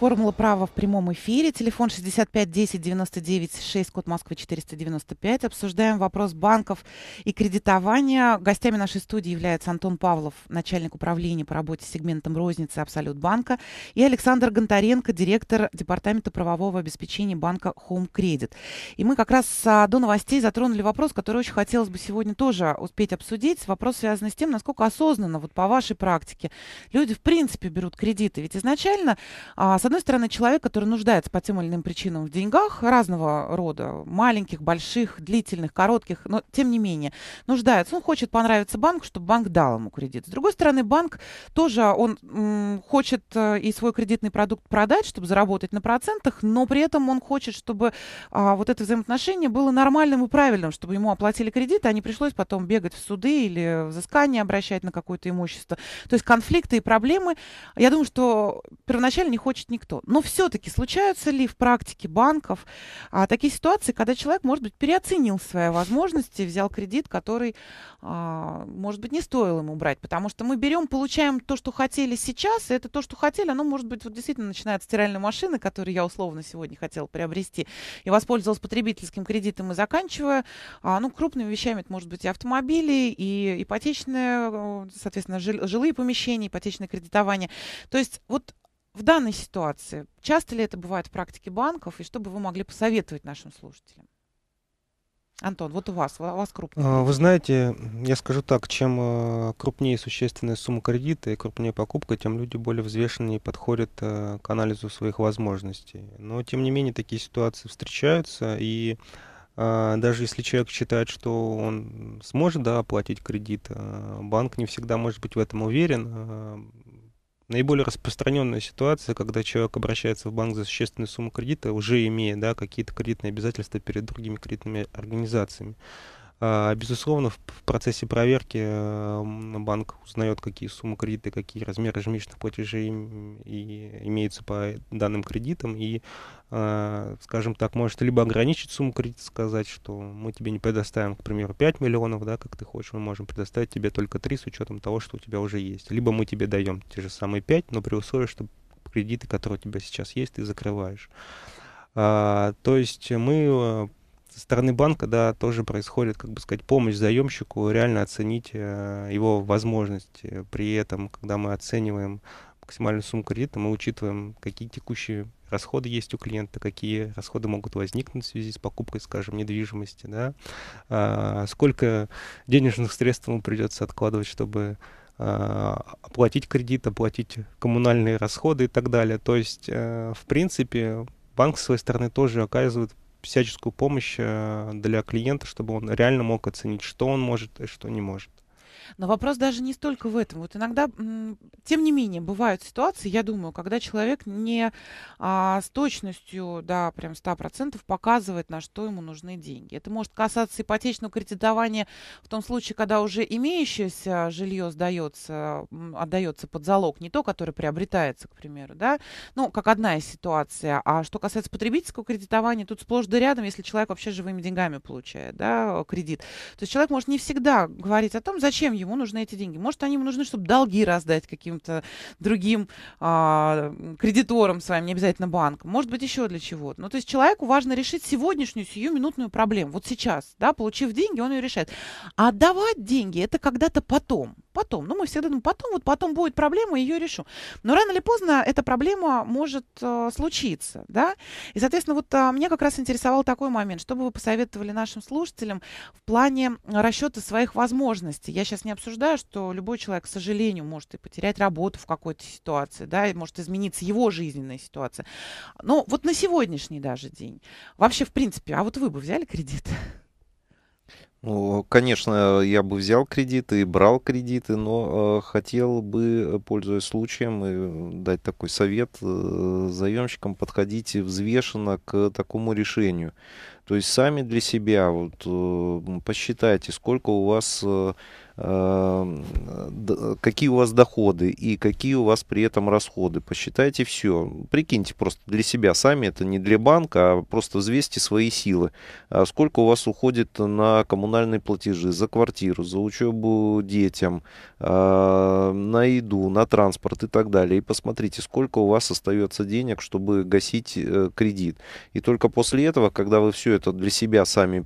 Формула права в прямом эфире. Телефон 65 10 99 6, код Москвы 495. Обсуждаем вопрос банков и кредитования. Гостями нашей студии являются Антон Павлов, начальник управления по работе с сегментом розницы Абсолют Банка, и Александр Гонтаренко, директор Департамента правового обеспечения банка Home Credit. И мы как раз а, до новостей затронули вопрос, который очень хотелось бы сегодня тоже успеть обсудить. Вопрос связан с тем, насколько осознанно, вот по вашей практике, люди в принципе берут кредиты. Ведь изначально, с а, одной стороны, человек, который нуждается по тем или иным причинам в деньгах разного рода, маленьких, больших, длительных, коротких, но тем не менее, нуждается. Он хочет понравиться банку, чтобы банк дал ему кредит. С другой стороны, банк тоже, он м, хочет э, и свой кредитный продукт продать, чтобы заработать на процентах, но при этом он хочет, чтобы а, вот это взаимоотношение было нормальным и правильным, чтобы ему оплатили кредит, а не пришлось потом бегать в суды или взыскание обращать на какое-то имущество. То есть конфликты и проблемы, я думаю, что первоначально не хочет никто никто. Но все-таки случаются ли в практике банков а, такие ситуации, когда человек, может быть, переоценил свои возможности, взял кредит, который, а, может быть, не стоило ему брать, потому что мы берем, получаем то, что хотели сейчас, и это то, что хотели, оно, может быть, вот действительно начинает от стиральной машины, которую я условно сегодня хотела приобрести, и воспользовалась потребительским кредитом и заканчивая, а, ну, крупными вещами, это может быть и автомобили, и ипотечные, э, соответственно, жилые помещения, ипотечное кредитование. То есть вот в данной ситуации, часто ли это бывает в практике банков, и что бы вы могли посоветовать нашим слушателям? Антон, вот у вас, у вас крупный. А, вы знаете, я скажу так, чем а, крупнее существенная сумма кредита и крупнее покупка, тем люди более взвешеннее подходят а, к анализу своих возможностей. Но, тем не менее, такие ситуации встречаются, и даже если человек считает, что он сможет да, оплатить кредит, банк не всегда может быть в этом уверен. Наиболее распространенная ситуация, когда человек обращается в банк за существенную сумму кредита, уже имея да, какие-то кредитные обязательства перед другими кредитными организациями. А, безусловно, в процессе проверки эм, банк узнает, какие суммы кредита, какие размеры ежемесячных платежей и имеются по данным кредитам, и, а, скажем так, может либо ограничить сумму кредита, сказать, что мы тебе не предоставим, к примеру, 5 миллионов, да, как ты хочешь, мы можем предоставить тебе только 3 с учетом того, что у тебя уже есть. Либо мы тебе даем те же самые 5, но при условии, что кредиты, которые у тебя сейчас есть, ты закрываешь. А, то есть мы э, со стороны банка, да, тоже происходит, как бы сказать, помощь заемщику реально оценить э, его возможности. При этом, когда мы оцениваем максимальную сумму кредита, мы учитываем, какие текущие расходы есть у клиента, какие расходы могут возникнуть в связи с покупкой, скажем, недвижимости, да, а, сколько денежных средств ему придется откладывать, чтобы а, оплатить кредит, оплатить коммунальные расходы и так далее. То есть, э, в принципе, банк с своей стороны тоже оказывает всяческую помощь э, для клиента, чтобы он реально мог оценить, что он может и что не может. Но вопрос даже не столько в этом. Вот иногда, тем не менее, бывают ситуации, я думаю, когда человек не а, с точностью, да, прям 100% показывает, на что ему нужны деньги. Это может касаться ипотечного кредитования в том случае, когда уже имеющееся жилье сдается, отдается под залог, не то, которое приобретается, к примеру, да, ну, как одна из ситуаций. А что касается потребительского кредитования, тут сплошь да рядом, если человек вообще живыми деньгами получает, да, кредит. То есть человек может не всегда говорить о том, зачем ему нужны эти деньги. Может, они ему нужны, чтобы долги раздать каким-то другим а, кредиторам своим, не обязательно банкам. Может быть, еще для чего-то. Ну, то есть человеку важно решить сегодняшнюю сию минутную проблему. Вот сейчас, да, получив деньги, он ее решает. А давать деньги – это когда-то потом потом. Ну, мы всегда думаем, потом, вот потом будет проблема, ее решу. Но рано или поздно эта проблема может э, случиться, да? И, соответственно, вот э, меня как раз интересовал такой момент, чтобы вы посоветовали нашим слушателям в плане расчета своих возможностей. Я сейчас не обсуждаю, что любой человек, к сожалению, может и потерять работу в какой-то ситуации, да, и может измениться его жизненная ситуация. Но вот на сегодняшний даже день, вообще, в принципе, а вот вы бы взяли кредит? Ну, конечно, я бы взял кредиты и брал кредиты, но э, хотел бы, э, пользуясь случаем, э, дать такой совет э, заемщикам подходить взвешенно к такому решению. То есть сами для себя вот, э, посчитайте, сколько у вас... Э, Эм, какие у вас доходы и какие у вас при этом расходы. Посчитайте все. Прикиньте просто для себя сами, это не для банка, а просто взвесьте свои силы. А сколько у вас уходит на коммунальные платежи, за квартиру, за учебу детям, а, на еду, на транспорт и так далее. И посмотрите, сколько у вас остается денег, чтобы гасить э, кредит. И только после этого, когда вы все это для себя сами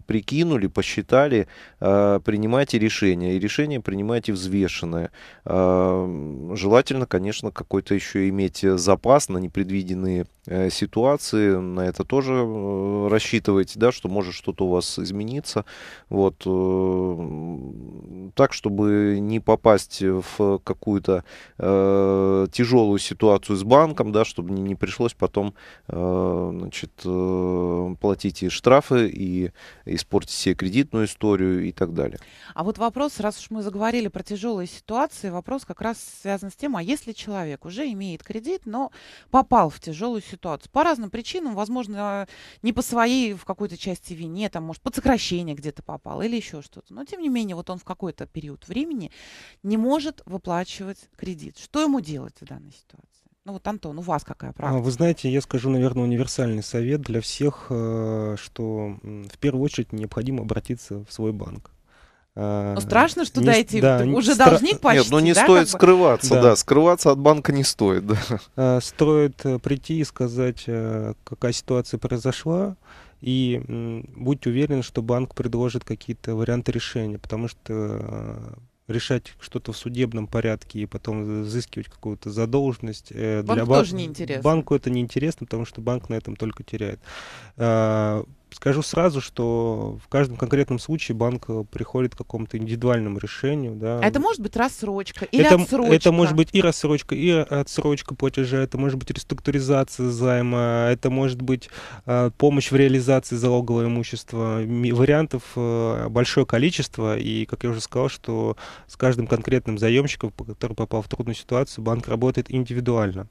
прикинули, посчитали, э, принимайте решение решение. И решение принимайте взвешенное. А, желательно, конечно, какой-то еще иметь э, запас на непредвиденные Э, ситуации, на это тоже э, рассчитывайте, да, что может что-то у вас измениться. Вот. Э, так, чтобы не попасть в какую-то э, тяжелую ситуацию с банком, да, чтобы не, не пришлось потом э, значит, э, платить и штрафы, и испортить себе кредитную историю и так далее. А вот вопрос, раз уж мы заговорили про тяжелые ситуации, вопрос как раз связан с тем, а если человек уже имеет кредит, но попал в тяжелую ситуацию, ситуацию. По разным причинам, возможно, не по своей в какой-то части вине, там, может, под сокращение где-то попал или еще что-то. Но, тем не менее, вот он в какой-то период времени не может выплачивать кредит. Что ему делать в данной ситуации? Ну вот, Антон, у вас какая а, практика? Вы знаете, я скажу, наверное, универсальный совет для всех, э, что в первую очередь необходимо обратиться в свой банк. Э, но ну, страшно, что не, дайте, да, уже стра... должник ну, почти. Нет, но не да, стоит скрываться, да. да, скрываться от банка не стоит. Да. Э, стоит э, прийти и сказать, какая ситуация произошла, и будь уверен, что банк предложит какие-то варианты решения, потому что решать что-то в судебном порядке и потом взыскивать какую-то задолженность. Э, для банка тоже неинтересно. Банку это неинтересно, потому что банк на этом только теряет. Скажу сразу, что в каждом конкретном случае банк э, приходит к какому-то индивидуальному решению. Да. А это может быть рассрочка или это, отсрочка? Это может быть и рассрочка, и отсрочка платежа, это может быть реструктуризация займа, это может быть э, помощь в реализации залогового имущества. Ми- вариантов э, большое количество, и, как я уже сказал, что с каждым конкретным заемщиком, который попал в трудную ситуацию, банк работает индивидуально.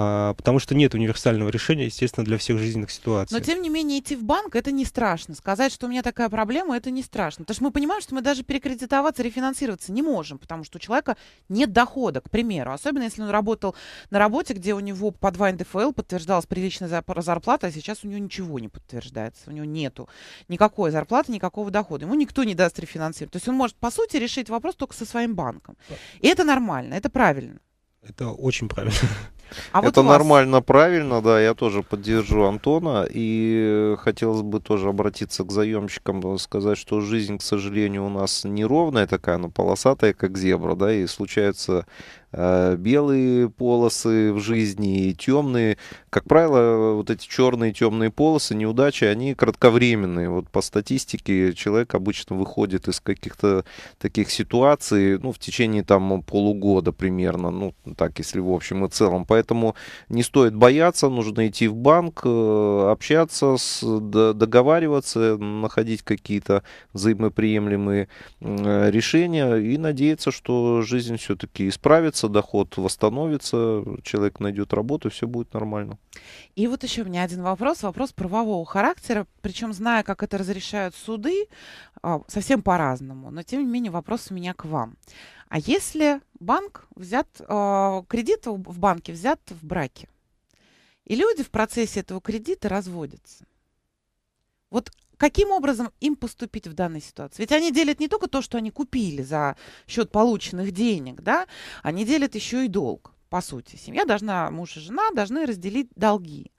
А, потому что нет универсального решения, естественно, для всех жизненных ситуаций. Но, тем не менее, идти в банк – это не страшно. Сказать, что у меня такая проблема – это не страшно. Потому что мы понимаем, что мы даже перекредитоваться, рефинансироваться не можем, потому что у человека нет дохода, к примеру. Особенно, если он работал на работе, где у него по 2 НДФЛ подтверждалась приличная зарплата, а сейчас у него ничего не подтверждается. У него нету никакой зарплаты, никакого дохода. Ему никто не даст рефинансировать. То есть он может, по сути, решить вопрос только со своим банком. И это нормально, это правильно. Это очень правильно. А вот это вас... нормально, правильно, да, я тоже поддержу Антона. И хотелось бы тоже обратиться к заемщикам, сказать, что жизнь, к сожалению, у нас неровная такая, но полосатая, как зебра, да, и случаются Э, белые полосы в жизни и темные. Как правило, вот эти черные темные полосы, неудачи, они кратковременные. Вот по статистике человек обычно выходит из каких-то таких ситуаций, ну, в течение там полугода примерно, ну, так, если в общем и целом. Поэтому не стоит бояться, нужно идти в банк, э, общаться, с, договариваться, находить какие-то взаимоприемлемые э, решения и надеяться, что жизнь все-таки исправится восстановится доход, восстановится, человек найдет работу, все будет нормально. И вот еще у меня один вопрос, вопрос правового характера, причем зная, как это разрешают суды, а, совсем по-разному, но тем не менее вопрос у меня к вам. А если банк взят, а, кредит в банке взят в браке, и люди в процессе этого кредита разводятся, вот каким образом им поступить в данной ситуации? Ведь они делят не только то, что они купили за счет полученных денег, да, они делят еще и долг. По сути, семья должна, муж и жена должны разделить долги.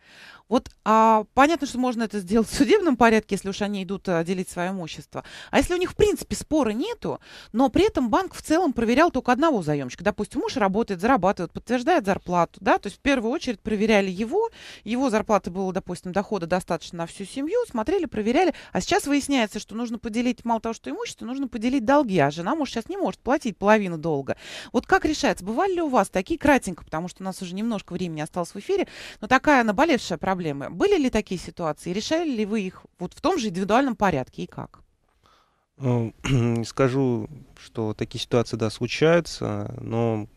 Вот а, понятно, что можно это сделать в судебном порядке, если уж они идут а, делить свое имущество. А если у них, в принципе, спора нету, но при этом банк в целом проверял только одного заемщика. Допустим, муж работает, зарабатывает, подтверждает зарплату, да, то есть в первую очередь проверяли его, его зарплаты было, допустим, дохода достаточно на всю семью, смотрели, проверяли, а сейчас выясняется, что нужно поделить, мало того, что имущество, нужно поделить долги, а жена, муж сейчас не может платить половину долга. Вот как решается? Бывали ли у вас такие, кратенько, потому что у нас уже немножко времени осталось в эфире, но такая наболевшая проблема проблемы. Были ли такие ситуации? Решали ли вы их вот в том же индивидуальном порядке и как? Эм, скажу, что такие ситуации, да, случаются, но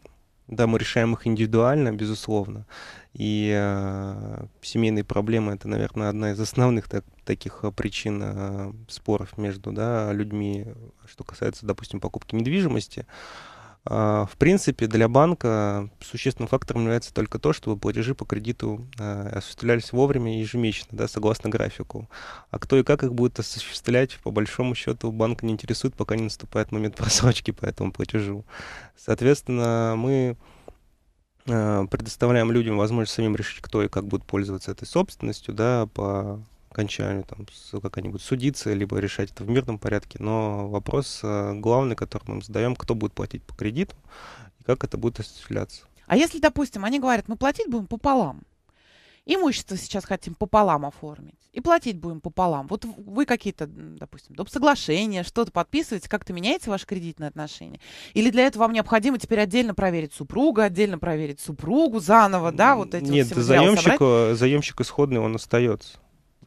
да, мы решаем их индивидуально, безусловно. И э, семейные проблемы это, наверное, одна из основных так, таких э, причин э, споров между да, людьми, что касается, допустим, покупки недвижимости. А, в принципе, для банка существенным фактором является только то, чтобы платежи по кредиту э, осуществлялись вовремя и ежемесячно, да, согласно графику. А кто и как их будет осуществлять, по большому счету, банк не интересует, пока не наступает момент просрочки по этому платежу. Соответственно, мы э, предоставляем людям возможность самим решить, кто и как будет пользоваться этой собственностью, да, по кончанию, там, как-нибудь судиться, либо решать это в мирном порядке. Но вопрос э, главный, который мы задаем, кто будет платить по кредиту и как это будет осуществляться. А если, допустим, они говорят, мы платить будем пополам, имущество сейчас хотим пополам оформить, и платить будем пополам. Вот вы какие-то, допустим, доп. соглашения, что-то подписываете, как-то меняете ваши кредитные отношения? Или для этого вам необходимо теперь отдельно проверить супруга, отдельно проверить супругу заново, да, вот эти Нет, вот заемщик, э, заемщик исходный, он остается.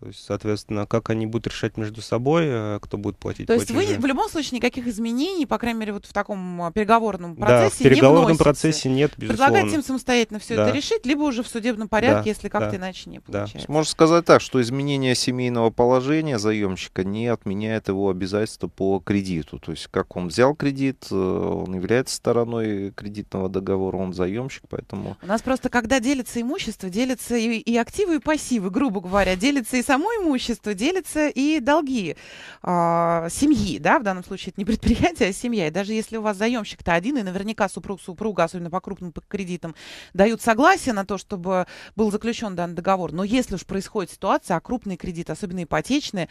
То есть, соответственно, как они будут решать между собой, э, кто будет платить. То есть платежи. вы в любом случае никаких изменений, по крайней мере, вот в таком а, переговорном процессе. Да, в переговорном не процессе нет, безусловно. Предлагать им самостоятельно все да. это решить, либо уже в судебном порядке, да, если как-то да, иначе не получается. Да. Можно сказать так, что изменение семейного положения заемщика не отменяет его обязательства по кредиту. То есть, как он взял кредит, э, он является стороной кредитного договора, он заемщик, поэтому. У нас просто, когда делится имущество, делятся и, и активы, и пассивы, грубо говоря, делится и сам само имущество делится и долги э, семьи, да, в данном случае это не предприятие, а семья. И даже если у вас заемщик-то один, и наверняка супруг, супруга, особенно по крупным кредитам, дают согласие на то, чтобы был заключен данный договор. Но если уж происходит ситуация, а крупные кредиты, особенно ипотечные, э,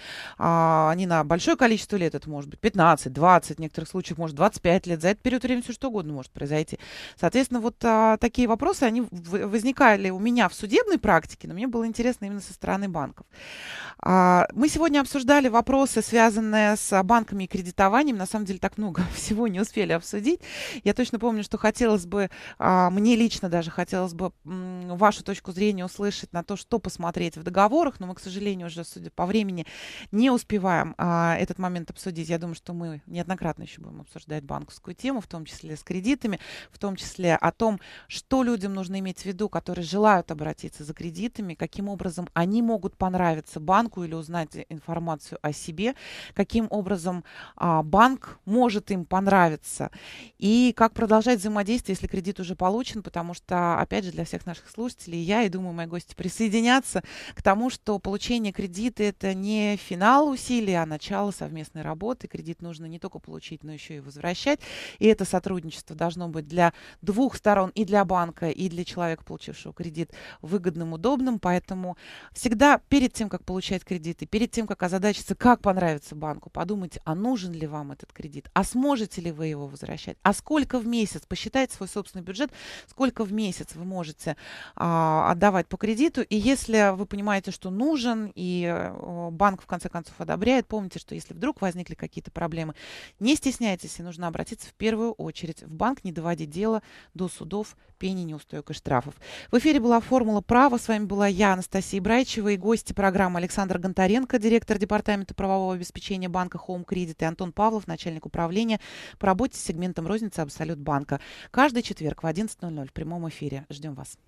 они на большое количество лет, это может быть 15, 20, в некоторых случаях, может, 25 лет, за этот период времени все что угодно может произойти. Соответственно, вот э, такие вопросы, они возникали у меня в судебной практике, но мне было интересно именно со стороны банков. А, мы сегодня обсуждали вопросы, связанные с банками и кредитованием. На самом деле так много всего не успели обсудить. Я точно помню, что хотелось бы, а, мне лично даже хотелось бы вашу точку зрения услышать на то, что посмотреть в договорах, но мы, к сожалению, уже, судя по времени, не успеваем а, этот момент обсудить. Я думаю, что мы неоднократно еще будем обсуждать банковскую тему, в том числе с кредитами, в том числе о том, что людям нужно иметь в виду, которые желают обратиться за кредитами, каким образом они могут понравиться представиться банку или узнать информацию о себе, каким образом а, банк может им понравиться и как продолжать взаимодействие, если кредит уже получен, потому что, опять же, для всех наших слушателей я и, думаю, мои гости присоединятся к тому, что получение кредита – это не финал усилий, а начало совместной работы. Кредит нужно не только получить, но еще и возвращать. И это сотрудничество должно быть для двух сторон, и для банка, и для человека, получившего кредит, выгодным, удобным. Поэтому всегда перед тем, тем, как получать кредиты, перед тем, как озадачиться, как понравится банку, подумайте, а нужен ли вам этот кредит, а сможете ли вы его возвращать, а сколько в месяц, посчитайте свой собственный бюджет, сколько в месяц вы можете а, отдавать по кредиту, и если вы понимаете, что нужен, и э, банк в конце концов одобряет, помните, что если вдруг возникли какие-то проблемы, не стесняйтесь, и нужно обратиться в первую очередь в банк, не доводить дело до судов, пени, неустоек и штрафов. В эфире была «Формула права», с вами была я, Анастасия Брайчева, и гости программы программы Александр Гонтаренко, директор Департамента правового обеспечения банка Home Credit и Антон Павлов, начальник управления по работе с сегментом розницы Абсолют Банка. Каждый четверг в 11.00 в прямом эфире. Ждем вас.